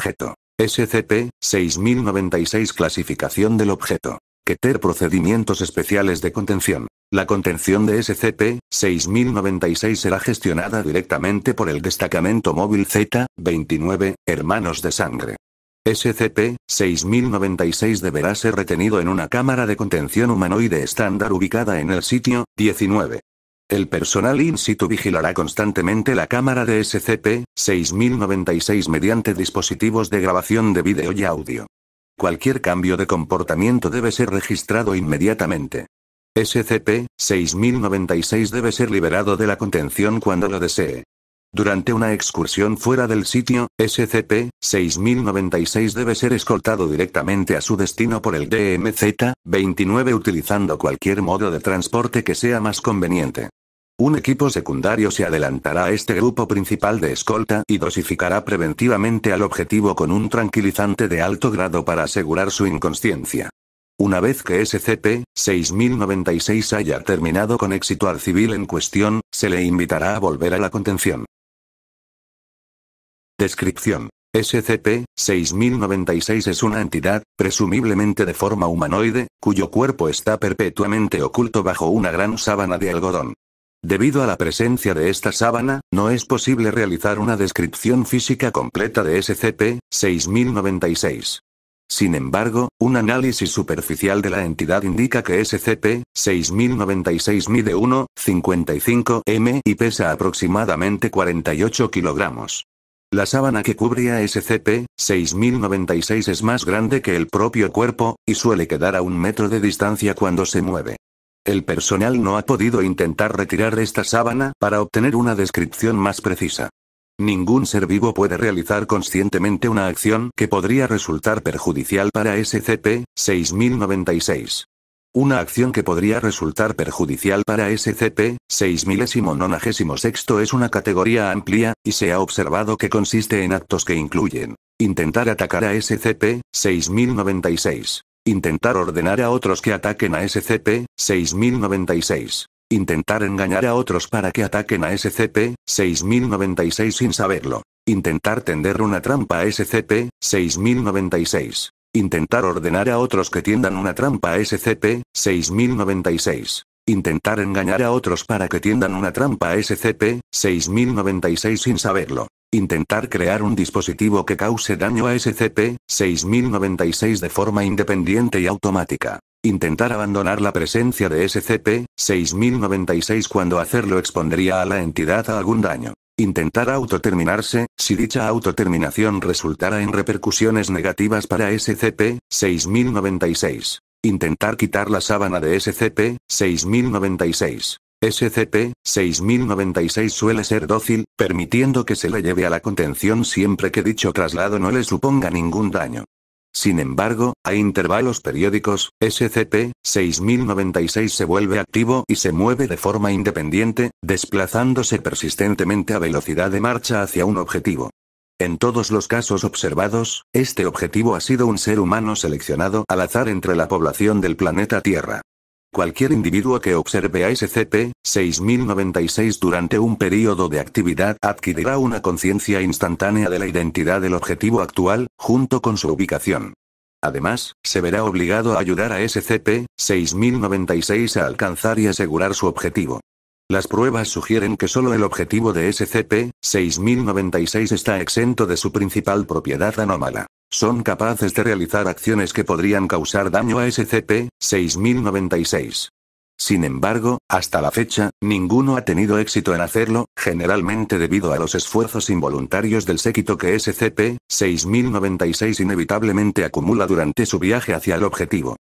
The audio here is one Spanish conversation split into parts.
objeto. SCP-6096 Clasificación del objeto. Keter Procedimientos especiales de contención. La contención de SCP-6096 será gestionada directamente por el Destacamento Móvil Z-29, Hermanos de Sangre. SCP-6096 deberá ser retenido en una cámara de contención humanoide estándar ubicada en el sitio 19. El personal in situ vigilará constantemente la cámara de SCP-6096 mediante dispositivos de grabación de vídeo y audio. Cualquier cambio de comportamiento debe ser registrado inmediatamente. SCP-6096 debe ser liberado de la contención cuando lo desee. Durante una excursión fuera del sitio, SCP-6096 debe ser escoltado directamente a su destino por el DMZ-29 utilizando cualquier modo de transporte que sea más conveniente. Un equipo secundario se adelantará a este grupo principal de escolta y dosificará preventivamente al objetivo con un tranquilizante de alto grado para asegurar su inconsciencia. Una vez que SCP-6096 haya terminado con éxito al civil en cuestión, se le invitará a volver a la contención. Descripción. SCP-6096 es una entidad, presumiblemente de forma humanoide, cuyo cuerpo está perpetuamente oculto bajo una gran sábana de algodón. Debido a la presencia de esta sábana, no es posible realizar una descripción física completa de SCP-6096. Sin embargo, un análisis superficial de la entidad indica que SCP-6096 mide 1,55 m y pesa aproximadamente 48 kilogramos. La sábana que cubría SCP-6096 es más grande que el propio cuerpo, y suele quedar a un metro de distancia cuando se mueve. El personal no ha podido intentar retirar esta sábana para obtener una descripción más precisa. Ningún ser vivo puede realizar conscientemente una acción que podría resultar perjudicial para SCP-6096. Una acción que podría resultar perjudicial para SCP, 6096 es una categoría amplia, y se ha observado que consiste en actos que incluyen intentar atacar a SCP, 6096, Intentar ordenar a otros que ataquen a SCP-6096. Intentar engañar a otros para que ataquen a SCP-6096 sin saberlo. Intentar tender una trampa a SCP-6096. Intentar ordenar a otros que tiendan una trampa a SCP-6096. Intentar engañar a otros para que tiendan una trampa SCP-6096 sin saberlo. Intentar crear un dispositivo que cause daño a SCP-6096 de forma independiente y automática. Intentar abandonar la presencia de SCP-6096 cuando hacerlo expondría a la entidad a algún daño. Intentar autoterminarse, si dicha autoterminación resultara en repercusiones negativas para SCP-6096. Intentar quitar la sábana de SCP-6096. SCP-6096 suele ser dócil, permitiendo que se le lleve a la contención siempre que dicho traslado no le suponga ningún daño. Sin embargo, a intervalos periódicos, SCP-6096 se vuelve activo y se mueve de forma independiente, desplazándose persistentemente a velocidad de marcha hacia un objetivo. En todos los casos observados, este objetivo ha sido un ser humano seleccionado al azar entre la población del planeta Tierra. Cualquier individuo que observe a SCP-6096 durante un período de actividad adquirirá una conciencia instantánea de la identidad del objetivo actual, junto con su ubicación. Además, se verá obligado a ayudar a SCP-6096 a alcanzar y asegurar su objetivo. Las pruebas sugieren que solo el objetivo de SCP-6096 está exento de su principal propiedad anómala. Son capaces de realizar acciones que podrían causar daño a SCP-6096. Sin embargo, hasta la fecha, ninguno ha tenido éxito en hacerlo, generalmente debido a los esfuerzos involuntarios del séquito que SCP-6096 inevitablemente acumula durante su viaje hacia el objetivo.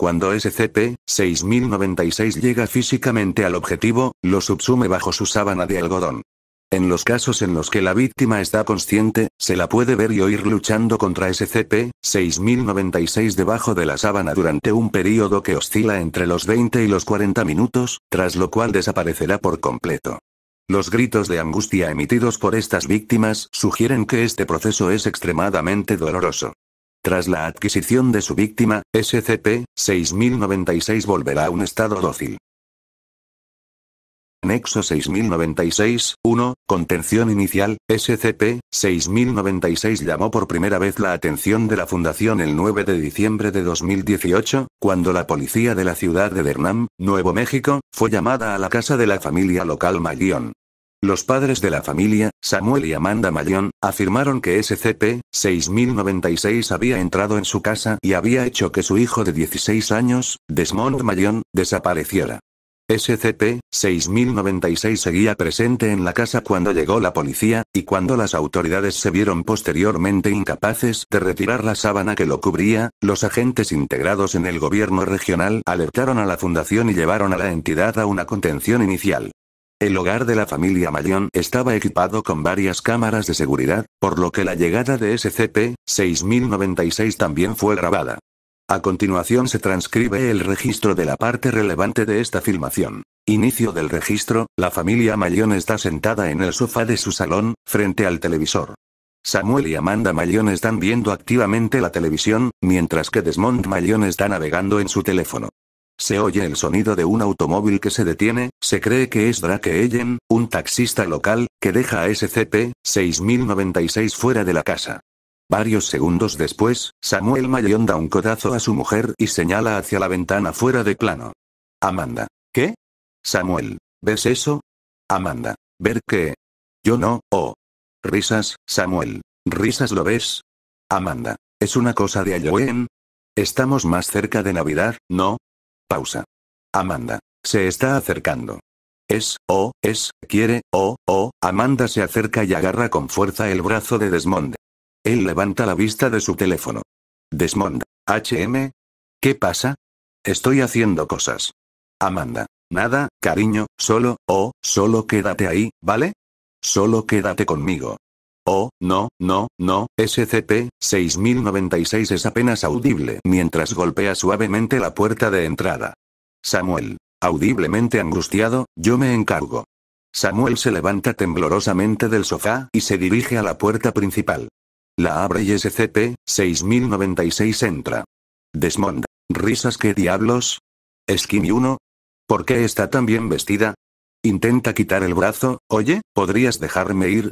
Cuando SCP-6096 llega físicamente al objetivo, lo subsume bajo su sábana de algodón. En los casos en los que la víctima está consciente, se la puede ver y oír luchando contra SCP-6096 debajo de la sábana durante un período que oscila entre los 20 y los 40 minutos, tras lo cual desaparecerá por completo. Los gritos de angustia emitidos por estas víctimas sugieren que este proceso es extremadamente doloroso. Tras la adquisición de su víctima, SCP-6096 volverá a un estado dócil. Anexo 6096-1, contención inicial, SCP-6096 llamó por primera vez la atención de la Fundación el 9 de diciembre de 2018, cuando la policía de la ciudad de Dernam, Nuevo México, fue llamada a la casa de la familia local Maguión. Los padres de la familia, Samuel y Amanda Mayón, afirmaron que SCP-6096 había entrado en su casa y había hecho que su hijo de 16 años, Desmond Mayón, desapareciera. SCP-6096 seguía presente en la casa cuando llegó la policía, y cuando las autoridades se vieron posteriormente incapaces de retirar la sábana que lo cubría, los agentes integrados en el gobierno regional alertaron a la fundación y llevaron a la entidad a una contención inicial. El hogar de la familia Mayón estaba equipado con varias cámaras de seguridad, por lo que la llegada de SCP-6096 también fue grabada. A continuación se transcribe el registro de la parte relevante de esta filmación. Inicio del registro, la familia Mayón está sentada en el sofá de su salón, frente al televisor. Samuel y Amanda Mayón están viendo activamente la televisión, mientras que Desmond Mayón está navegando en su teléfono. Se oye el sonido de un automóvil que se detiene, se cree que es Drake Ellen, un taxista local, que deja a SCP-6096 fuera de la casa. Varios segundos después, Samuel Mayon da un codazo a su mujer y señala hacia la ventana fuera de plano. Amanda. ¿Qué? Samuel. ¿Ves eso? Amanda. ¿Ver qué? Yo no, oh. Risas, Samuel. ¿Risas lo ves? Amanda. ¿Es una cosa de Halloween? Estamos más cerca de Navidad, ¿no? Pausa. Amanda. Se está acercando. Es, o es, quiere, o o. Amanda se acerca y agarra con fuerza el brazo de Desmond. Él levanta la vista de su teléfono. Desmond. HM. ¿Qué pasa? Estoy haciendo cosas. Amanda. Nada, cariño, solo, o solo quédate ahí, ¿vale? Solo quédate conmigo. Oh, no, no, no, SCP-6096 es apenas audible mientras golpea suavemente la puerta de entrada. Samuel. Audiblemente angustiado, yo me encargo. Samuel se levanta temblorosamente del sofá y se dirige a la puerta principal. La abre y SCP-6096 entra. Desmond. ¿Risas qué diablos? Esquimi 1. ¿Por qué está tan bien vestida? Intenta quitar el brazo, oye, ¿podrías dejarme ir?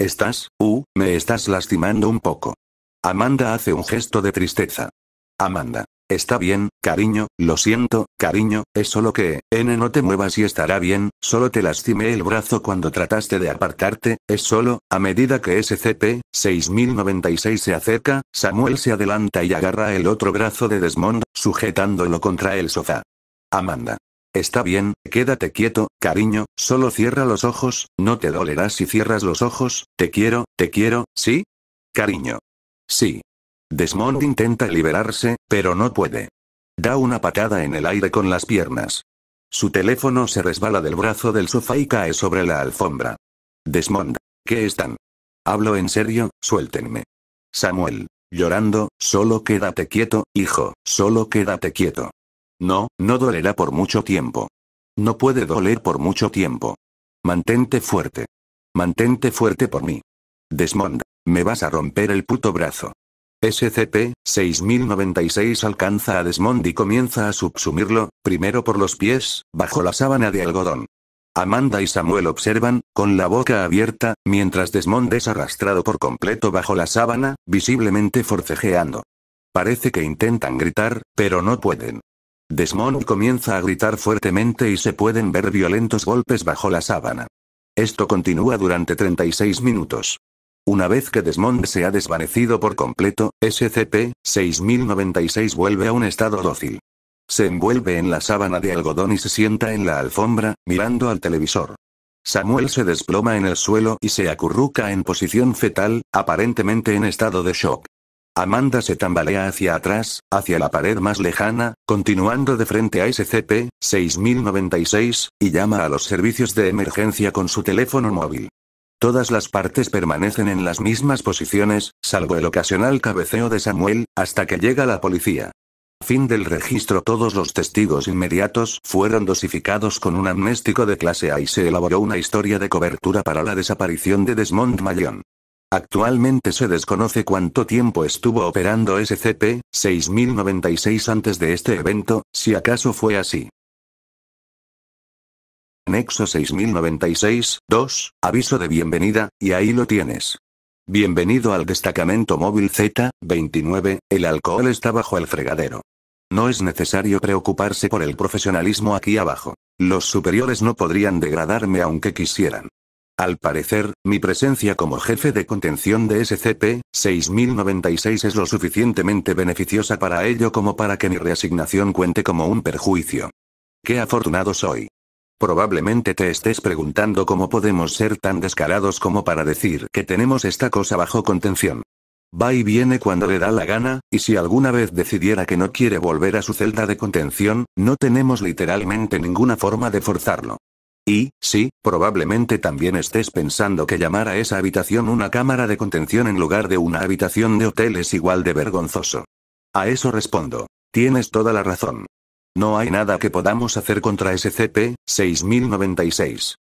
Estás, uh, me estás lastimando un poco. Amanda hace un gesto de tristeza. Amanda. Está bien, cariño, lo siento, cariño, es solo que, N no te muevas y estará bien, solo te lastimé el brazo cuando trataste de apartarte, es solo, a medida que SCP-6096 se acerca, Samuel se adelanta y agarra el otro brazo de Desmond, sujetándolo contra el sofá. Amanda. Está bien, quédate quieto, cariño, solo cierra los ojos, no te dolerás si cierras los ojos, te quiero, te quiero, ¿sí? Cariño. Sí. Desmond intenta liberarse, pero no puede. Da una patada en el aire con las piernas. Su teléfono se resbala del brazo del sofá y cae sobre la alfombra. Desmond. ¿Qué están? Hablo en serio, suéltenme. Samuel. Llorando, solo quédate quieto, hijo, solo quédate quieto. No, no dolerá por mucho tiempo. No puede doler por mucho tiempo. Mantente fuerte. Mantente fuerte por mí. Desmond, me vas a romper el puto brazo. SCP-6096 alcanza a Desmond y comienza a subsumirlo, primero por los pies, bajo la sábana de algodón. Amanda y Samuel observan, con la boca abierta, mientras Desmond es arrastrado por completo bajo la sábana, visiblemente forcejeando. Parece que intentan gritar, pero no pueden. Desmond comienza a gritar fuertemente y se pueden ver violentos golpes bajo la sábana. Esto continúa durante 36 minutos. Una vez que Desmond se ha desvanecido por completo, SCP-6096 vuelve a un estado dócil. Se envuelve en la sábana de algodón y se sienta en la alfombra, mirando al televisor. Samuel se desploma en el suelo y se acurruca en posición fetal, aparentemente en estado de shock. Amanda se tambalea hacia atrás, hacia la pared más lejana, continuando de frente a SCP-6096, y llama a los servicios de emergencia con su teléfono móvil. Todas las partes permanecen en las mismas posiciones, salvo el ocasional cabeceo de Samuel, hasta que llega la policía. Fin del registro Todos los testigos inmediatos fueron dosificados con un amnéstico de clase A y se elaboró una historia de cobertura para la desaparición de Desmond Mayon. Actualmente se desconoce cuánto tiempo estuvo operando SCP, 6096 antes de este evento, si acaso fue así. Nexo 6096, 2, aviso de bienvenida, y ahí lo tienes. Bienvenido al destacamento móvil Z-29, el alcohol está bajo el fregadero. No es necesario preocuparse por el profesionalismo aquí abajo. Los superiores no podrían degradarme aunque quisieran. Al parecer, mi presencia como jefe de contención de SCP-6096 es lo suficientemente beneficiosa para ello como para que mi reasignación cuente como un perjuicio. Qué afortunado soy. Probablemente te estés preguntando cómo podemos ser tan descarados como para decir que tenemos esta cosa bajo contención. Va y viene cuando le da la gana, y si alguna vez decidiera que no quiere volver a su celda de contención, no tenemos literalmente ninguna forma de forzarlo. Y, sí, probablemente también estés pensando que llamar a esa habitación una cámara de contención en lugar de una habitación de hotel es igual de vergonzoso. A eso respondo. Tienes toda la razón. No hay nada que podamos hacer contra SCP-6096.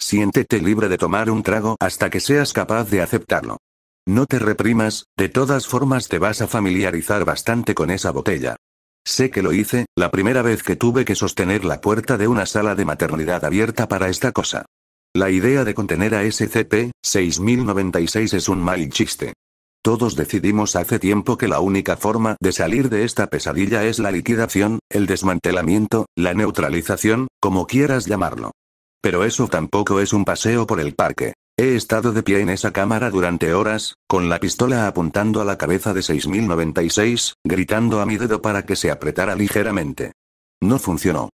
Siéntete libre de tomar un trago hasta que seas capaz de aceptarlo. No te reprimas, de todas formas te vas a familiarizar bastante con esa botella. Sé que lo hice, la primera vez que tuve que sostener la puerta de una sala de maternidad abierta para esta cosa. La idea de contener a SCP-6096 es un mal chiste. Todos decidimos hace tiempo que la única forma de salir de esta pesadilla es la liquidación, el desmantelamiento, la neutralización, como quieras llamarlo. Pero eso tampoco es un paseo por el parque. He estado de pie en esa cámara durante horas, con la pistola apuntando a la cabeza de 6096, gritando a mi dedo para que se apretara ligeramente. No funcionó.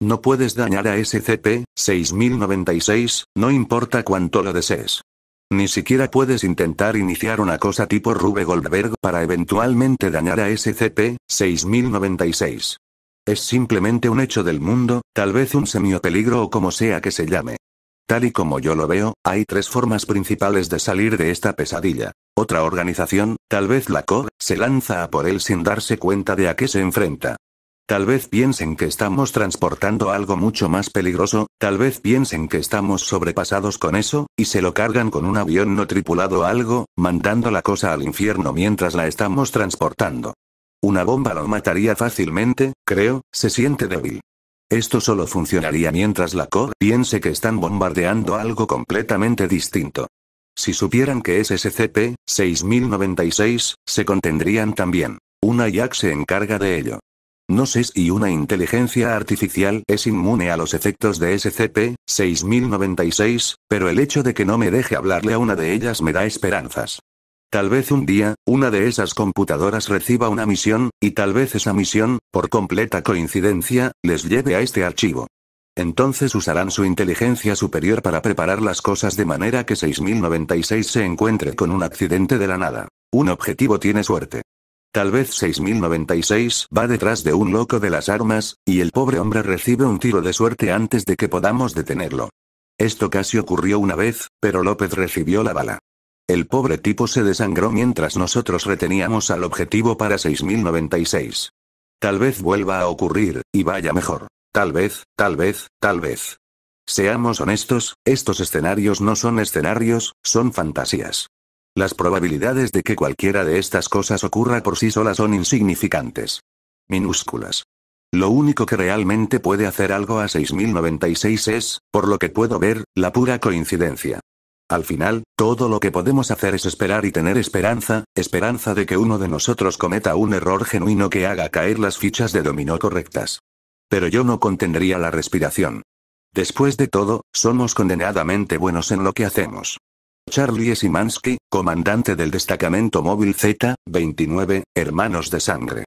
No puedes dañar a SCP, 6096, no importa cuánto lo desees. Ni siquiera puedes intentar iniciar una cosa tipo Rube Goldberg para eventualmente dañar a SCP, 6096. Es simplemente un hecho del mundo, tal vez un peligro o como sea que se llame. Tal y como yo lo veo, hay tres formas principales de salir de esta pesadilla. Otra organización, tal vez la COD, se lanza a por él sin darse cuenta de a qué se enfrenta. Tal vez piensen que estamos transportando algo mucho más peligroso, tal vez piensen que estamos sobrepasados con eso, y se lo cargan con un avión no tripulado o algo, mandando la cosa al infierno mientras la estamos transportando. Una bomba lo mataría fácilmente, creo, se siente débil. Esto solo funcionaría mientras la cor piense que están bombardeando algo completamente distinto. Si supieran que es SCP-6096, se contendrían también. Una IAC se encarga de ello. No sé si una inteligencia artificial es inmune a los efectos de SCP-6096, pero el hecho de que no me deje hablarle a una de ellas me da esperanzas. Tal vez un día, una de esas computadoras reciba una misión, y tal vez esa misión, por completa coincidencia, les lleve a este archivo. Entonces usarán su inteligencia superior para preparar las cosas de manera que 6096 se encuentre con un accidente de la nada. Un objetivo tiene suerte. Tal vez 6096 va detrás de un loco de las armas, y el pobre hombre recibe un tiro de suerte antes de que podamos detenerlo. Esto casi ocurrió una vez, pero López recibió la bala. El pobre tipo se desangró mientras nosotros reteníamos al objetivo para 6096. Tal vez vuelva a ocurrir, y vaya mejor. Tal vez, tal vez, tal vez. Seamos honestos, estos escenarios no son escenarios, son fantasías. Las probabilidades de que cualquiera de estas cosas ocurra por sí sola son insignificantes. Minúsculas. Lo único que realmente puede hacer algo a 6096 es, por lo que puedo ver, la pura coincidencia. Al final, todo lo que podemos hacer es esperar y tener esperanza, esperanza de que uno de nosotros cometa un error genuino que haga caer las fichas de dominó correctas. Pero yo no contendría la respiración. Después de todo, somos condenadamente buenos en lo que hacemos. Charlie e. Simansky, comandante del destacamento móvil Z-29, Hermanos de Sangre.